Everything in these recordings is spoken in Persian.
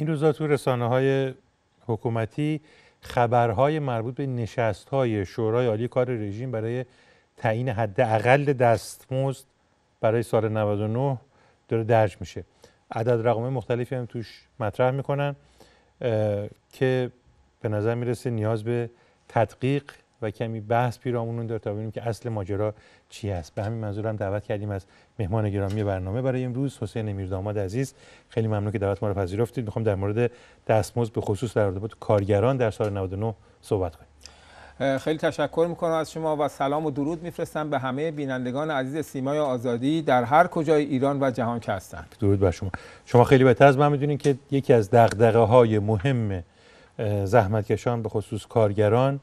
این روزا تو رسانه های حکومتی خبرهای مربوط به نشست های شورای عالی کار رژیم برای تعیین حداقل دستمزد برای سال 99 داره درج میشه عدد رقم مختلفی هم توش مطرح میکنن که به نظر میرسه نیاز به تدقیق و کمی بحث پیرامون داره تا ببینیم که اصل ماجرا چی به همین منظورم دعوت کردیم از مهمان گرامی برنامه برای امروز حسین امیرداماد عزیز خیلی ممنون که دعوت ما رو پذیرفتید میخوام در مورد دستمزد به خصوص در ارتباط کارگران در سال 99 صحبت کنیم خیلی تشکر میکنم از شما و سلام و درود میفرستم به همه بینندگان عزیز سیمای آزادی در هر کجای ایران و جهان که هستن درود بر شما شما خیلی بهتر از من میدونید که یکی از دغدغه مهم زحمتکشان به خصوص کارگران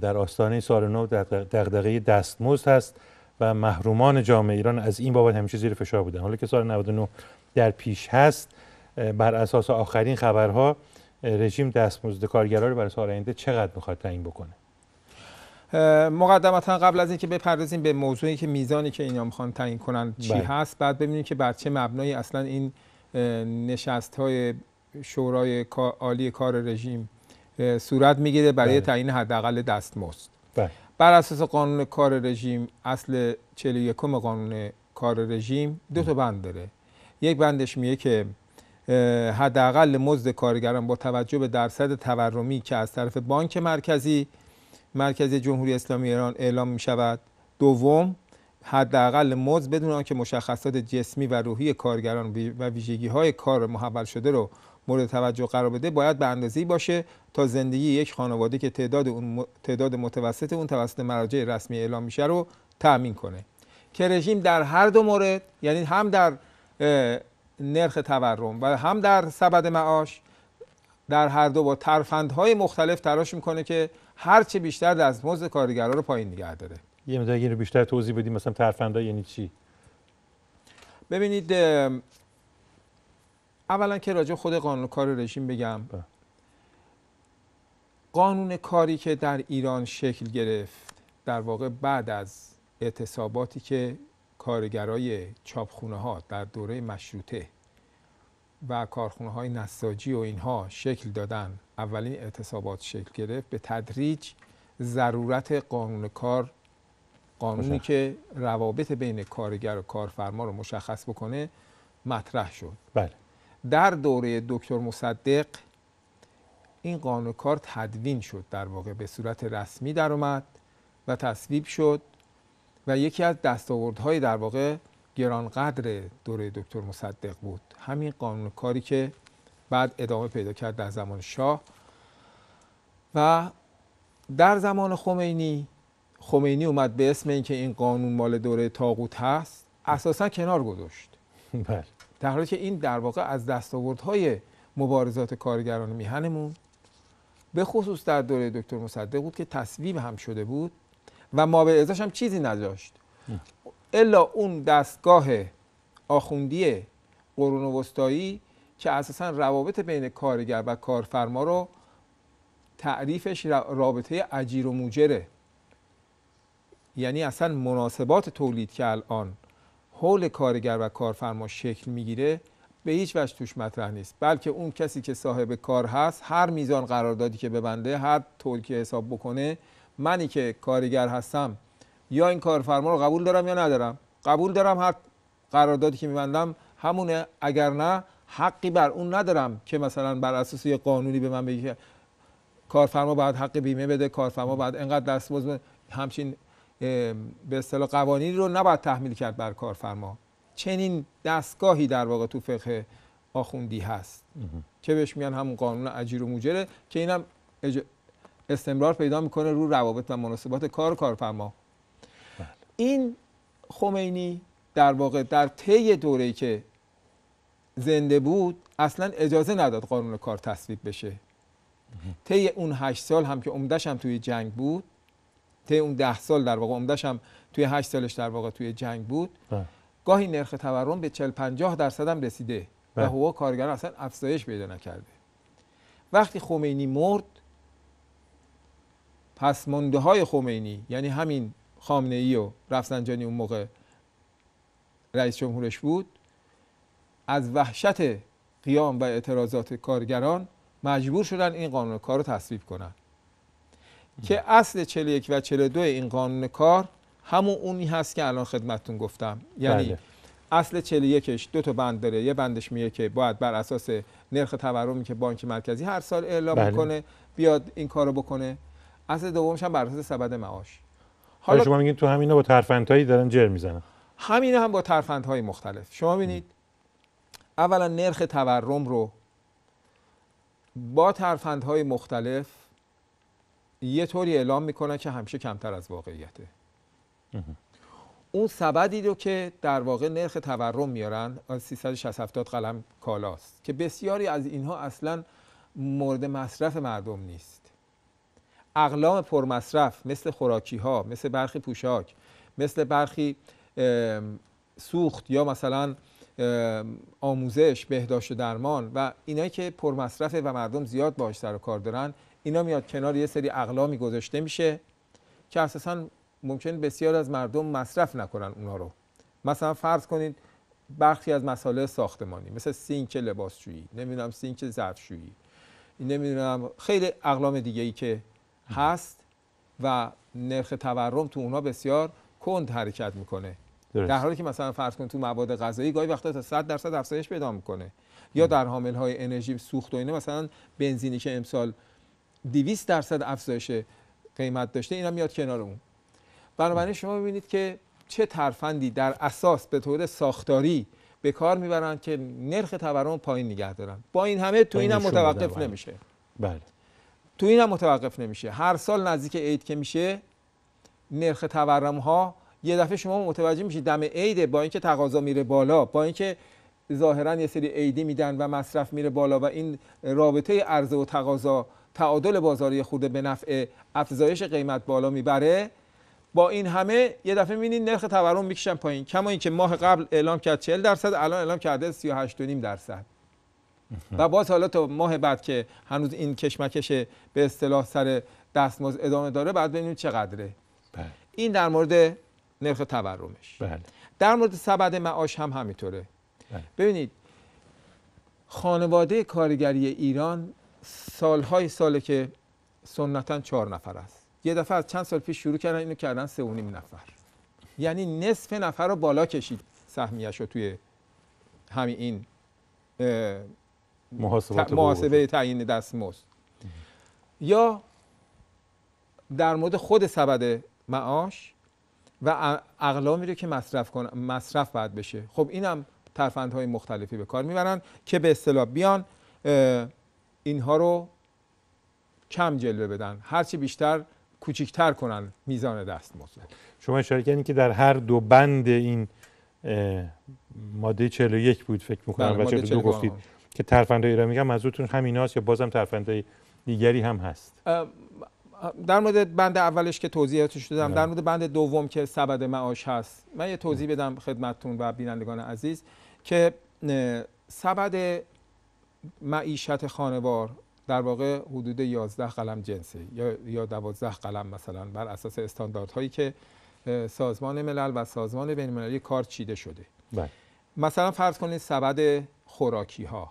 در آستانه سال نو دغدغه دستمزد هست و محرومان جامعه ایران از این بابت همیشه زیر فشار بودن حالا که سال 99 در پیش هست بر اساس آخرین خبرها رژیم دستمزد کارگرا رو برای سال آینده چقدر میخواد تعیین بکنه مقدمتا قبل از اینکه بپردازیم به موضوعی که میزانی که اینا میخوان تعیین کنن چی بله. هست بعد ببینیم که بر چه مبنایی اصلا این نشست های شورای عالی کار رژیم صورت میگیره برای بله. تعیین حداقل دستمزد بله. بر اساس قانون کار رژیم اصل 41 قانون کار رژیم دو تا بند داره یک بندش میگه که حداقل مزد کارگران با توجه به درصد تورمی که از طرف بانک مرکزی مرکزی جمهوری اسلامی ایران اعلام می شود دوم حداقل مزد بدون آنکه مشخصات جسمی و روحی کارگران و ویژگی های کار محول شده رو مورد توجه قرار بده باید به اندازه‌ای باشه تا زندگی یک خانواده که تعداد اون تعداد متوسط اون توسط مراجع رسمی اعلام میشه رو تأمین کنه که رژیم در هر دو مورد یعنی هم در نرخ تورم و هم در سبد معاش در هر دو با ترفندهای مختلف تلاش میکنه که هر چه بیشتر دستمزد کارگرا رو پایین نگه داره یه مقدار رو بیشتر توضیح بدیم مثلا ترفندها یعنی چی ببینید اولا که راجع خود قانون کار رژیم بگم بله. قانون کاری که در ایران شکل گرفت در واقع بعد از اعتصاباتی که کارگرای چاپخونه ها در دوره مشروطه و کارخونه های نساجی و اینها شکل دادن اولین اعتصابات شکل گرفت به تدریج ضرورت قانون کار قانونی بله. که روابط بین کارگر و کارفرما رو مشخص بکنه مطرح شد بله در دوره دکتر مصدق این قانون کار تدوین شد در واقع به صورت رسمی درآمد و تصویب شد و یکی از دستاوردهای در واقع گرانقدر دوره دکتر مصدق بود همین قانون کاری که بعد ادامه پیدا کرد در زمان شاه و در زمان خمینی خمینی اومد به اسم اینکه این قانون مال دوره تاغوت هست اساسا کنار گذاشت بله در که این در واقع از دستاوردهای مبارزات کارگران میهنمون به خصوص در دوره دکتر مصدق بود که تصویب هم شده بود و ما به ازاش هم چیزی نداشت الا اون دستگاه آخوندی قرون وسطایی که اساسا روابط بین کارگر و کارفرما رو تعریفش رابطه اجیر و موجره یعنی اصلا مناسبات تولید که الان حول کارگر و کارفرما شکل میگیره به هیچ وجه توش مطرح نیست بلکه اون کسی که صاحب کار هست هر میزان قراردادی که ببنده هر طور که حساب بکنه منی که کارگر هستم یا این کارفرما رو قبول دارم یا ندارم قبول دارم هر قراردادی که میبندم همونه اگر نه حقی بر اون ندارم که مثلا بر اساس یه قانونی به من بگه کارفرما باید حق بیمه بده کارفرما باید انقدر دستمزد همچین به اصطلاح قوانین رو نباید تحمیل کرد بر کارفرما چنین دستگاهی در واقع تو فقه آخوندی هست که بهش میان همون قانون عجیر و موجره که اینم اج... استمرار پیدا میکنه رو روابط و مناسبات کار و کارفرما بله. این خمینی در واقع در طی دوره که زنده بود اصلا اجازه نداد قانون کار تصویب بشه طی اون هشت سال هم که عمدش هم توی جنگ بود طی اون ده سال در واقع عمدش هم توی هشت سالش در واقع توی جنگ بود بله. گاهی نرخ تورم به 40 50 درصد هم رسیده و حقوق بله. کارگران اصلا افزایش پیدا نکرده وقتی خمینی مرد پس مانده های خمینی یعنی همین خامنه ای و رفسنجانی اون موقع رئیس جمهورش بود از وحشت قیام و اعتراضات کارگران مجبور شدن این قانون کار رو تصویب کنند که اصل 41 و 42 این قانون کار همون اونی هست که الان خدمتون گفتم یعنی بله. اصل 41ش دو تا بند داره یه بندش میگه که باید بر اساس نرخ تورمی که بانک مرکزی هر سال اعلام بله. بیاد این کارو بکنه اصل دومش هم بر اساس سبد معاش حالا شما میگین تو همینا با ترفندهایی دارن جر میزنن همینا هم با ترفندهای مختلف شما ببینید اولا نرخ تورم رو با ترفندهای مختلف یه طوری اعلام میکنن که همیشه کمتر از واقعیته اون سبدی رو که در واقع نرخ تورم میارن 360 قلم کالاست که بسیاری از اینها اصلا مورد مصرف مردم نیست اقلام پرمصرف مثل خوراکی ها مثل برخی پوشاک مثل برخی سوخت یا مثلا آموزش بهداشت و درمان و اینایی که پرمصرفه و مردم زیاد باش سر کار دارن اینا میاد کنار یه سری اقلامی گذاشته میشه که اساسا ممکن بسیار از مردم مصرف نکنن اونا رو مثلا فرض کنید برخی از مسائل ساختمانی مثل سینک لباسشویی نمیدونم سینک ظرفشویی نمیدونم خیلی اقلام دیگه ای که هست و نرخ تورم تو اونها بسیار کند حرکت میکنه در حالی که مثلا فرض کن تو مواد غذایی گاهی وقتا تا 100 درصد افزایش پیدا میکنه یا در حامل های انرژی سوخت و اینه مثلا بنزینی که امسال 200 درصد افزایش قیمت داشته اینا میاد کنار اون بنابراین شما ببینید که چه ترفندی در اساس به طور ساختاری به کار میبرن که نرخ تورم پایین نگه دارن با این همه تو اینم هم متوقف بله. نمیشه بله تو اینم متوقف نمیشه هر سال نزدیک عید که میشه نرخ تورم ها یه دفعه شما متوجه میشید دم عیده با اینکه تقاضا میره بالا با اینکه ظاهرا یه سری عیدی میدن و مصرف میره بالا و این رابطه عرضه و تقاضا تعادل بازاری خورده به نفع افزایش قیمت بالا میبره با این همه یه دفعه میبینید نرخ تورم میکشن پایین کما اینکه ماه قبل اعلام کرد 40 درصد الان اعلام کرده 38.5 درصد و باز حالا تا ماه بعد که هنوز این کشمکش به اصطلاح سر دستمز ادامه داره بعد ببینیم چقدره بله. این در مورد نرخ تورمش بله. در مورد سبد معاش هم همینطوره بله. ببینید خانواده کارگری ایران سالهای ساله که سنتا چهار نفر است یه دفعه از چند سال پیش شروع کردن اینو کردن سه و نیم نفر یعنی نصف نفر رو بالا کشید سهمیش رو توی همین این محاسبه تعیین دستمزد یا در مورد خود سبد معاش و اقلامی رو که مصرف مصرف باید بشه خب اینم ترفندهای مختلفی به کار میبرن که به اصطلاح بیان اینها رو کم جلوه بدن هرچی بیشتر کوچیکتر کنن میزان مزد شما اشاره کردین که در هر دو بند این ماده 41 بود فکر می‌کنم بله، و دو گفتید که ترفندهای ایران میگم منظورتون همیناست یا بازم ترفندهای دیگری هم هست در مورد بند اولش که توضیحاتش دادم بله. در مورد بند دوم که سبد معاش هست من یه توضیح بله. بدم خدمتتون و بینندگان عزیز که سبد معیشت خانوار در واقع حدود 11 قلم جنسی یا 12 قلم مثلا بر اساس استانداردهایی که سازمان ملل و سازمان المللی کار چیده شده بله. مثلا فرض کنید سبد خوراکی ها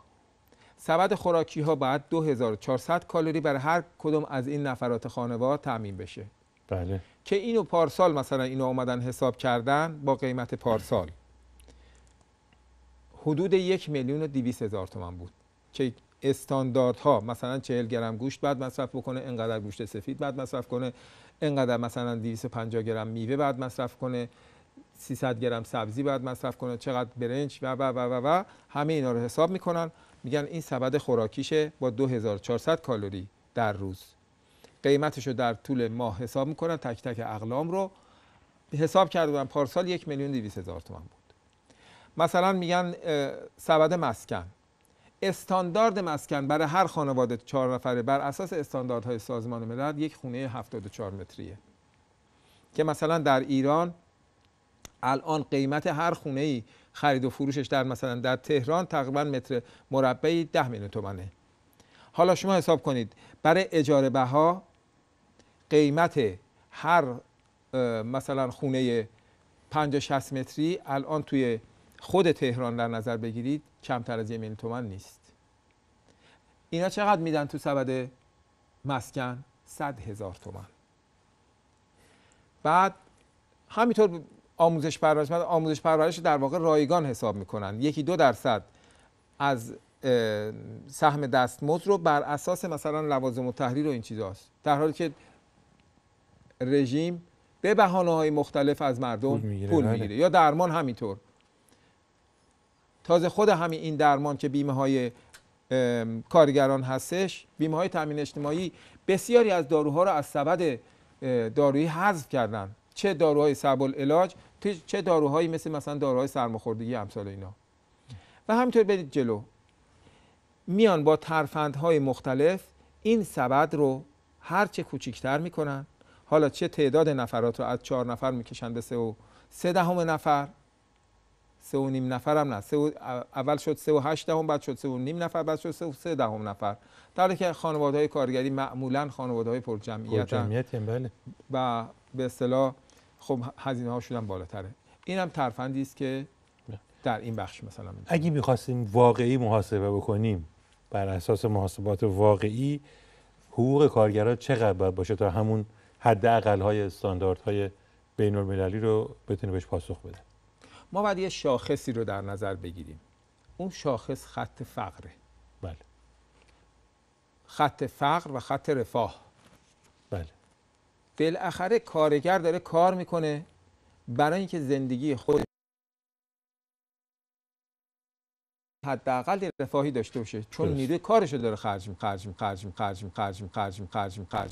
سبد خوراکی ها باید 2400 کالری برای هر کدوم از این نفرات خانوار تعمین بشه بله که اینو پارسال مثلا اینو آمدن حساب کردن با قیمت پارسال حدود یک میلیون و دیویس هزار تومن بود که استانداردها مثلا 40 گرم گوشت بعد مصرف کنه انقدر گوشت سفید بعد مصرف کنه انقدر مثلا 250 گرم میوه بعد مصرف کنه 300 گرم سبزی بعد مصرف کنه چقدر برنج و و و و و همه اینا رو حساب میکنن میگن این سبد خوراکیشه با 2400 کالری در روز قیمتش رو در طول ماه حساب میکنن تک تک اقلام رو حساب کرده بودن پارسال یک میلیون 200 هزار تومن بود مثلا میگن سبد مسکن استاندارد مسکن برای هر خانواده چهار نفره بر اساس استانداردهای سازمان ملل یک خونه 74 متریه که مثلا در ایران الان قیمت هر خونه ای خرید و فروشش در مثلا در تهران تقریبا متر مربعی 10 میلیون تومنه حالا شما حساب کنید برای اجاره بها قیمت هر مثلا خونه 50 60 متری الان توی خود تهران در نظر بگیرید کمتر از یه میلیون تومن نیست اینا چقدر میدن تو سبد مسکن صد هزار تومن بعد همینطور آموزش پرورش آموزش پرورش در واقع رایگان حساب میکنن یکی دو درصد از سهم دستمزد رو بر اساس مثلا لوازم و تحریر و این چیزاست در حالی که رژیم به بحانه های مختلف از مردم پول میگیره, بله. یا درمان همینطور تازه خود همین این درمان که بیمه های کارگران هستش بیمه های تامین اجتماعی بسیاری از داروها رو از سبد دارویی حذف کردن چه داروهای صعب العلاج چه داروهایی مثل مثلا داروهای سرماخوردگی امثال اینا و همینطور برید جلو میان با ترفندهای مختلف این سبد رو هرچه می میکنن حالا چه تعداد نفرات رو از چهار نفر میکشن به سه و سه دهم نفر سه و نیم هم نه سه اول شد سه و هشت دهم بعد شد سه و نیم نفر بعد شد سه و سه دهم نفر در که خانواده های کارگری معمولا خانواده های پر جمعیت بله و به اصطلاح خب هزینه هاشون هم بالاتره این هم ترفندی است که در این بخش مثلا اگه میخواستیم واقعی محاسبه بکنیم بر اساس محاسبات واقعی حقوق کارگران چقدر باید باشه تا همون حداقل های استانداردهای بین المللی رو بتونه بهش پاسخ بده ما باید یه شاخصی رو در نظر بگیریم اون شاخص خط فقره بله خط فقر و خط رفاه بله بالاخره کارگر داره کار میکنه برای اینکه زندگی خود حداقل رفاهی داشته باشه چون نیروی کارش رو داره خرج می خرج می خرج می خرج می خرج می خرج می خرج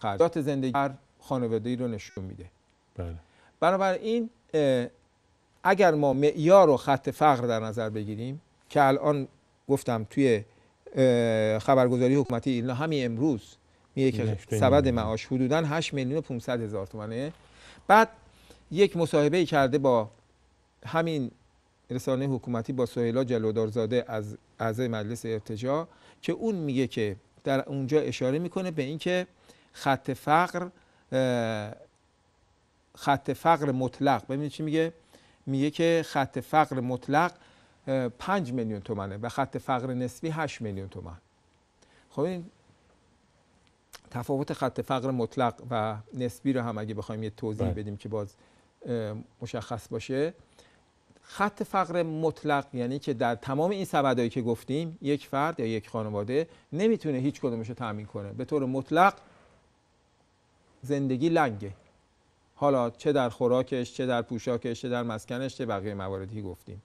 خرج زندگی هر ای رو نشون میده بله بنابراین اگر ما معیار و خط فقر در نظر بگیریم که الان گفتم توی خبرگزاری حکومتی ایلنا همین امروز میگه که سبد معاش حدودا 8 میلیون و 500 هزار تومنه بعد یک مصاحبه کرده با همین رسانه حکومتی با سهیلا جلودارزاده از اعضای مجلس ارتجا که اون میگه که در اونجا اشاره میکنه به اینکه خط فقر خط فقر مطلق ببینید چی میگه میگه که خط فقر مطلق 5 میلیون تومنه و خط فقر نسبی 8 میلیون تومن خب این تفاوت خط فقر مطلق و نسبی رو هم اگه بخوایم یه توضیح بله. بدیم که باز مشخص باشه خط فقر مطلق یعنی که در تمام این سبدایی که گفتیم یک فرد یا یک خانواده نمیتونه هیچ کدومش رو تامین کنه به طور مطلق زندگی لنگه حالا چه در خوراکش چه در پوشاکش چه در مسکنش چه بقیه مواردی گفتیم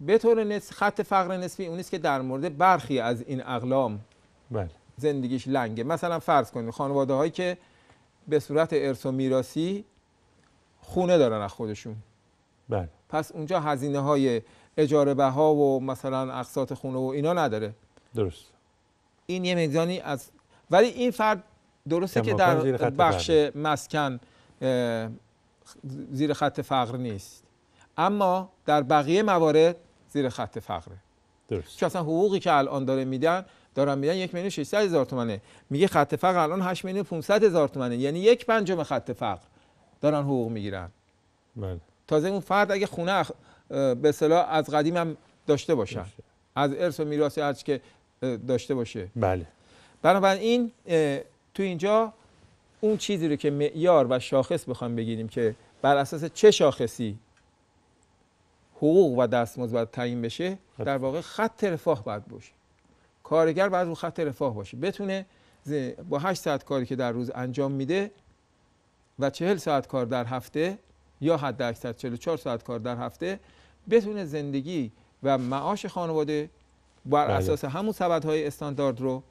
به طور خط فقر نسبی اونیست که در مورد برخی از این اقلام بله. زندگیش لنگه مثلا فرض کنید خانواده هایی که به صورت ارث و میراثی خونه دارن از خودشون بله. پس اونجا هزینه های اجاره بها و مثلا اقساط خونه و اینا نداره درست این یه مقداری از ولی این فرد درسته که در بخش مسکن زیر خط فقر نیست اما در بقیه موارد زیر خط فقره درست چون اصلا حقوقی که الان داره میدن دارن میدن یک میلیون 600 هزار تومنه میگه خط فقر الان 8 میلیون 500 هزار تومنه یعنی یک پنجم خط فقر دارن حقوق میگیرن بله تازه اون فرد اگه خونه به صلاح از قدیم هم داشته باشن از ارث و میراث هرچی که داشته باشه بله بنابراین تو اینجا اون چیزی رو که معیار و شاخص بخوام بگیریم که بر اساس چه شاخصی حقوق و دستمزد باید تعیین بشه خب. در واقع خط رفاه باید باشه کارگر باید رو خط رفاه باشه بتونه با 8 ساعت کاری که در روز انجام میده و 40 ساعت کار در هفته یا حد اکثر 44 ساعت کار در هفته بتونه زندگی و معاش خانواده بر بله. اساس همون های استاندارد رو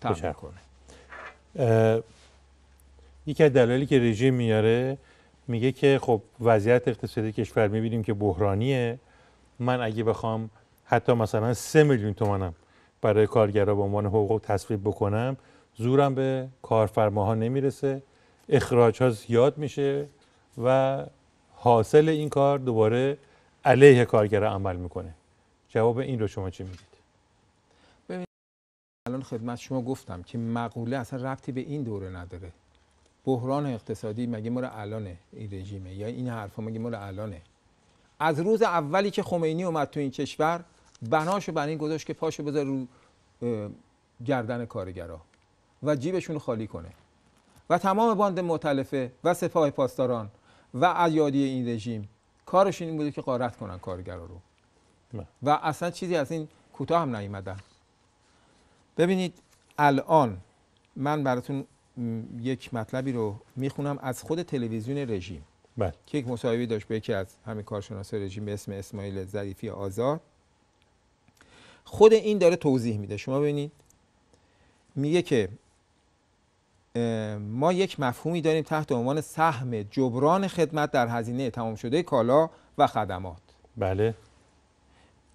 تامین کنه یکی از دلایلی که رژیم میاره میگه که خب وضعیت اقتصادی کشور میبینیم که بحرانیه من اگه بخوام حتی مثلا سه میلیون تومنم برای کارگرا به عنوان حقوق تصویب بکنم زورم به کارفرماها نمیرسه اخراج ها زیاد میشه و حاصل این کار دوباره علیه کارگر عمل میکنه جواب این رو شما چی میگید؟ الان خدمت شما گفتم که مقوله اصلا ربطی به این دوره نداره بحران اقتصادی مگه مرا الانه این رژیمه یا این حرفا مگه مرا الانه از روز اولی که خمینی اومد تو این کشور بناشو بر این گذاشت که پاشو بذاره رو گردن کارگرا و جیبشون خالی کنه و تمام باند معتلفه و سپاه پاسداران و ایادی این رژیم کارشون این بوده که قارت کنن کارگرا رو بله. و اصلا چیزی از این کوتاه هم نیومدن ببینید الان من براتون یک مطلبی رو میخونم از خود تلویزیون رژیم بله. که یک مصاحبه داشت به یکی از همین کارشناسای رژیم به اسم اسماعیل ظریفی آزاد خود این داره توضیح میده شما ببینید میگه که ما یک مفهومی داریم تحت عنوان سهم جبران خدمت در هزینه تمام شده کالا و خدمات بله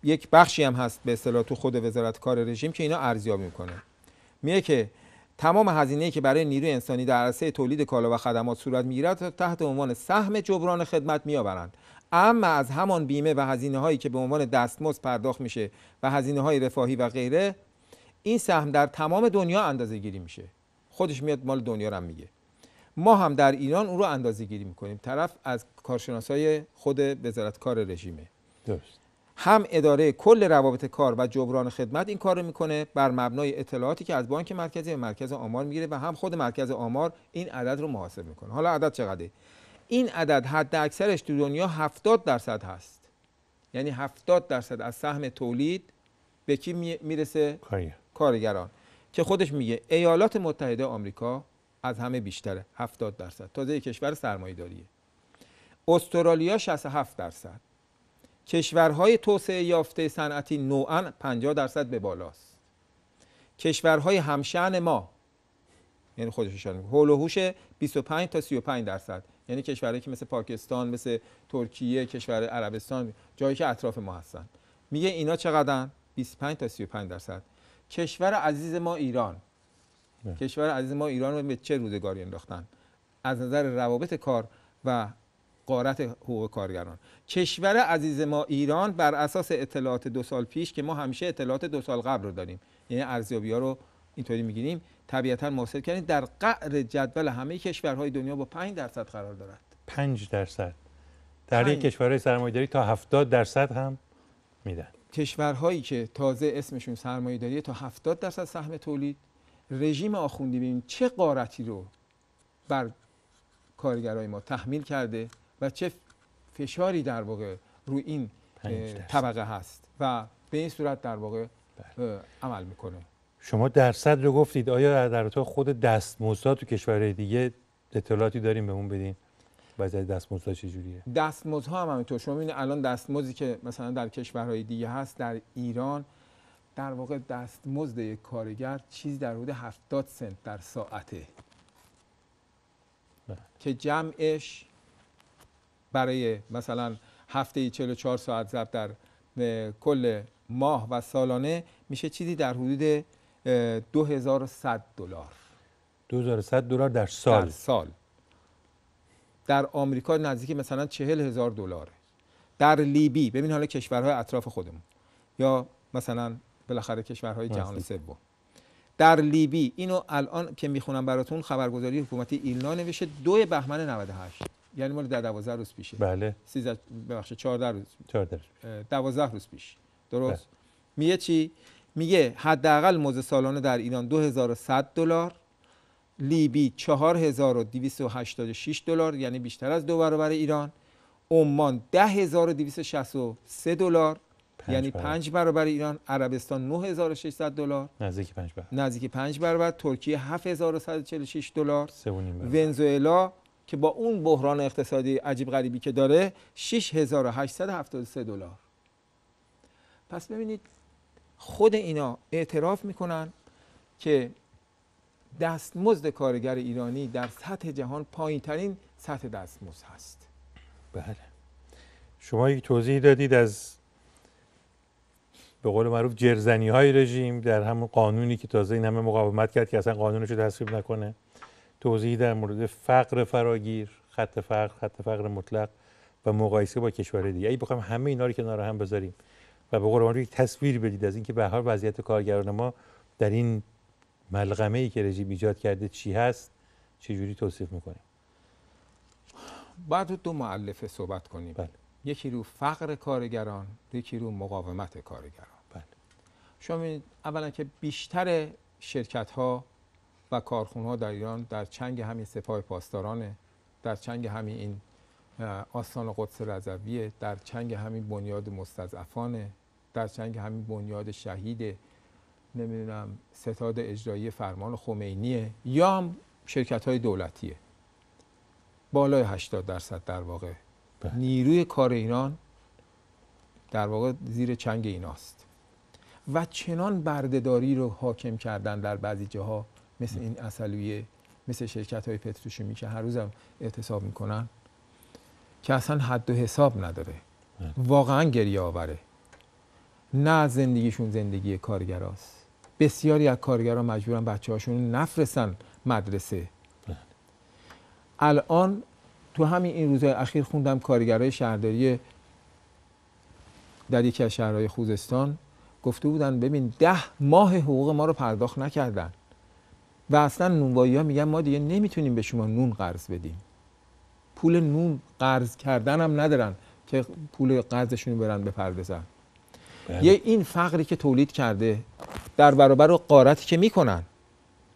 یک بخشی هم هست به اصطلاح تو خود وزارت کار رژیم که اینا ارزیابی میکنه میگه که تمام هزینه‌ای که برای نیروی انسانی در عرصه تولید کالا و خدمات صورت میگیرد تحت عنوان سهم جبران خدمت میآورند اما از همان بیمه و هزینه هایی که به عنوان دستمزد پرداخت میشه و هزینه های رفاهی و غیره این سهم در تمام دنیا اندازه گیری میشه خودش میاد مال دنیا رو میگه ما هم در ایران اون رو اندازه گیری میکنیم طرف از کارشناسای خود وزارت کار رژیمه درست هم اداره کل روابط کار و جبران خدمت این کار رو میکنه بر مبنای اطلاعاتی که از بانک مرکزی به مرکز آمار میگیره و هم خود مرکز آمار این عدد رو محاسب میکنه حالا عدد چقدره این عدد حد اکثرش تو دنیا 70 درصد هست یعنی 70 درصد از سهم تولید به کی میرسه کارگران که خودش میگه ایالات متحده آمریکا از همه بیشتره 70 درصد تازه کشور سرمایه‌داریه استرالیا 67 درصد کشورهای توسعه یافته صنعتی نوعا 50 درصد به بالاست کشورهای همشعن ما یعنی خودش هول و هوش 25 تا 35 درصد یعنی کشورهایی که مثل پاکستان مثل ترکیه کشور عربستان جایی که اطراف ما هستن میگه اینا چقدرن 25 تا 35 درصد کشور عزیز ما ایران کشور عزیز ما ایران رو به چه روزگاری انداختن از نظر روابط کار و قارت حقوق کارگران کشور عزیز ما ایران بر اساس اطلاعات دو سال پیش که ما همیشه اطلاعات دو سال قبل رو داریم یعنی ارزیابی ها رو اینطوری میگیریم طبیعتا محاسب کردیم در قعر جدول همه کشورهای دنیا با 5 درصد قرار دارد 5 درصد در یک کشورهای سرمایه‌داری تا 70 درصد هم میدن کشورهایی که تازه اسمشون سرمایه تا 70 درصد سهم تولید رژیم آخوندی ببین چه قارتی رو بر کارگرای ما تحمیل کرده و چه فشاری در واقع روی این طبقه هست و به این صورت در واقع بله. عمل میکنه شما درصد رو گفتید آیا در تو خود دستمزدها تو کشورهای دیگه اطلاعاتی داریم به اون بدین از دستمزدها چجوریه دستمزدها هم همینطور شما ببینید الان دستمزدی که مثلا در کشورهای دیگه هست در ایران در واقع دستمزد یک کارگر چیز در حدود 70 سنت در ساعته بله. که جمعش برای مثلا هفته 44 ساعت ضرب در کل ماه و سالانه میشه چیزی در حدود 2100 دلار 2100 دلار در سال در سال در آمریکا نزدیک مثلا 40000 هزار دلاره در لیبی ببین حالا کشورهای اطراف خودمون یا مثلا بالاخره کشورهای جهان سوم در لیبی اینو الان که میخونم براتون خبرگزاری حکومتی ایلنا نوشته دو بهمن 98 یعنی مال 12 روز پیشه بله 14 روز 14 12 روز پیش درست بله. میگه چی میگه حداقل موزه سالانه در ایران 2100 دلار لیبی 4286 دلار یعنی بیشتر از دو برابر ایران عمان 10263 دلار یعنی 5 برابر ایران عربستان 9600 دلار نزدیک 5 برابر نزدیک 5 برابر ترکیه 7146 دلار ونزوئلا که با اون بحران اقتصادی عجیب غریبی که داره 6873 دلار پس ببینید خود اینا اعتراف میکنن که دستمزد کارگر ایرانی در سطح جهان پایین ترین سطح دستمزد هست بله شما یک توضیح دادید از به قول معروف جرزنی های رژیم در همون قانونی که تازه این همه مقاومت کرد که اصلا قانونش رو تصویب نکنه توضیحی در مورد فقر فراگیر خط فقر خط فقر مطلق و مقایسه با کشورهای دیگه اگه بخوام همه اینا رو کنار هم بذاریم و به قول یک تصویر بدید از اینکه به هر وضعیت کارگران ما در این ملغمه ای که رژیم ایجاد کرده چی هست چه جوری توصیف میکنیم باید دو معلفه صحبت کنیم بله. یکی رو فقر کارگران یکی رو مقاومت کارگران بله. شما اولا که بیشتر شرکت و کارخونه ها در ایران در چنگ همین سپاه پاسدارانه در چنگ همین این آستان قدس رضویه در چنگ همین بنیاد مستضعفانه در چنگ همین بنیاد شهید نمیدونم ستاد اجرایی فرمان خمینیه یا هم شرکت های دولتیه بالای 80 درصد در واقع بله. نیروی کار ایران در واقع زیر چنگ ایناست و چنان بردهداری رو حاکم کردن در بعضی جاها مثل این اصلویه مثل شرکت های پتروشیمی که هر روزم اعتصاب میکنن که اصلا حد و حساب نداره واقعا گریه آوره نه زندگیشون زندگی کارگراست بسیاری از کارگرها مجبورن بچه هاشون نفرستن مدرسه الان تو همین این روزهای اخیر خوندم کارگرای شهرداری در یکی از شهرهای خوزستان گفته بودن ببین ده ماه حقوق ما رو پرداخت نکردن و اصلا نونوایی ها میگن ما دیگه نمیتونیم به شما نون قرض بدیم پول نون قرض کردن هم ندارن که پول قرضشون برن بپردازن بله. یه این فقری که تولید کرده در برابر قارتی که میکنن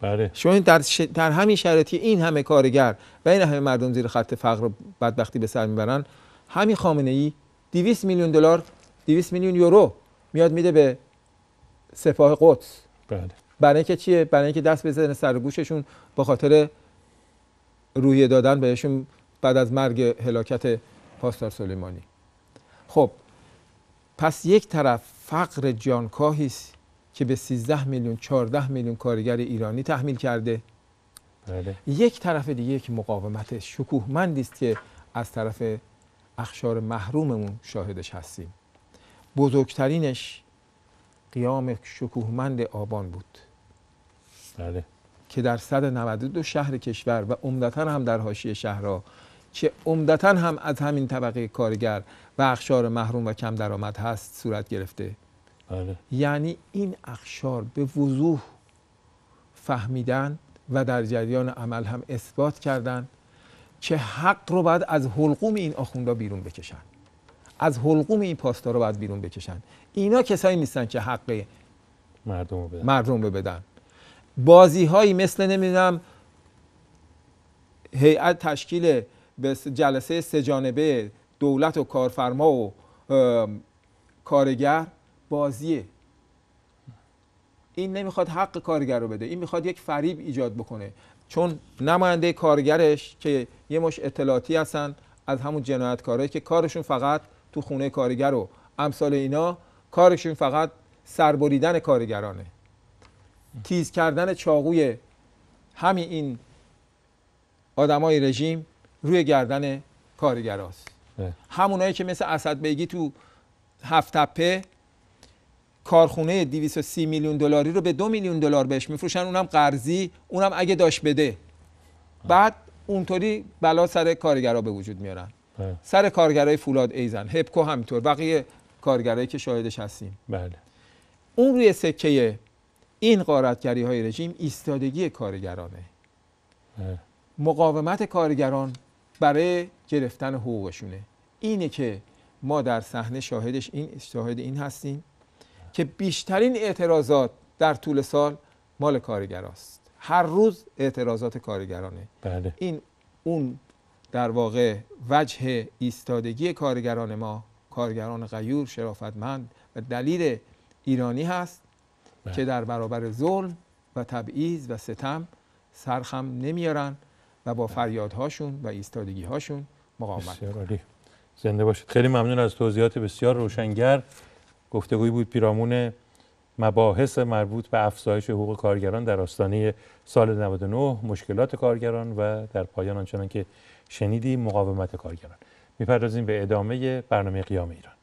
بله شما در, ش... در همین شرایطی این همه کارگر و این همه مردم زیر خط فقر و بدبختی به سر میبرن همین خامنه ای 200 میلیون دلار 200 میلیون یورو میاد میده به سپاه قدس بله برای اینکه چیه برای اینکه دست بزنه سر گوششون با خاطر رویه دادن بهشون بعد از مرگ هلاکت پاستار سلیمانی خب پس یک طرف فقر جانکاهی است که به 13 میلیون 14 میلیون کارگر ایرانی تحمیل کرده بله. یک طرف دیگه یک مقاومت شکوهمندی است که از طرف اخشار محروممون شاهدش هستیم بزرگترینش قیام شکوهمند آبان بود بله. که در 192 شهر کشور و عمدتا هم در حاشیه شهرها که عمدتا هم از همین طبقه کارگر و اخشار محروم و کم درآمد هست صورت گرفته بله. یعنی این اخشار به وضوح فهمیدن و در جریان عمل هم اثبات کردند که حق رو باید از حلقوم این آخوندا بیرون بکشن از حلقوم این پاستا رو باید بیرون بکشن اینا کسایی نیستن که حق مردم رو بدن, مردم رو بدن. بازی هایی مثل نمیدونم هیئت تشکیل جلسه سهجانبه دولت و کارفرما و کارگر بازیه این نمیخواد حق کارگر رو بده این میخواد یک فریب ایجاد بکنه چون نماینده کارگرش که یه مش اطلاعاتی هستن از همون جنایتکارایی که کارشون فقط تو خونه کارگر و امثال اینا کارشون فقط سربریدن کارگرانه تیز کردن چاقوی همین این آدمای رژیم روی گردن کارگراست همونایی که مثل اسد بیگی تو هفت تپه کارخونه 230 میلیون دلاری رو به دو میلیون دلار بهش میفروشن اونم قرضی اونم اگه داشت بده بعد اونطوری بلا سر کارگرا به وجود میارن سر کارگرای فولاد ایزن هپکو همینطور بقیه کارگرایی که شاهدش هستیم بله اون روی سکه این قارتگری های رژیم ایستادگی کارگرانه مقاومت کارگران برای گرفتن حقوقشونه اینه که ما در صحنه شاهدش این شاهد این هستیم که بیشترین اعتراضات در طول سال مال کارگراست هر روز اعتراضات کارگرانه بله. این اون در واقع وجه ایستادگی کارگران ما کارگران غیور شرافتمند و دلیل ایرانی هست بله. که در برابر ظلم و تبعیض و ستم سرخم نمیارن و با بله. فریادهاشون و ایستادگیهاشون مقاومت عالی. زنده باشید خیلی ممنون از توضیحات بسیار روشنگر گفتگویی بود پیرامون مباحث مربوط به افزایش حقوق کارگران در آستانه سال 99 مشکلات کارگران و در پایان آنچنان که شنیدی مقاومت کارگران میپردازیم به ادامه برنامه قیام ایران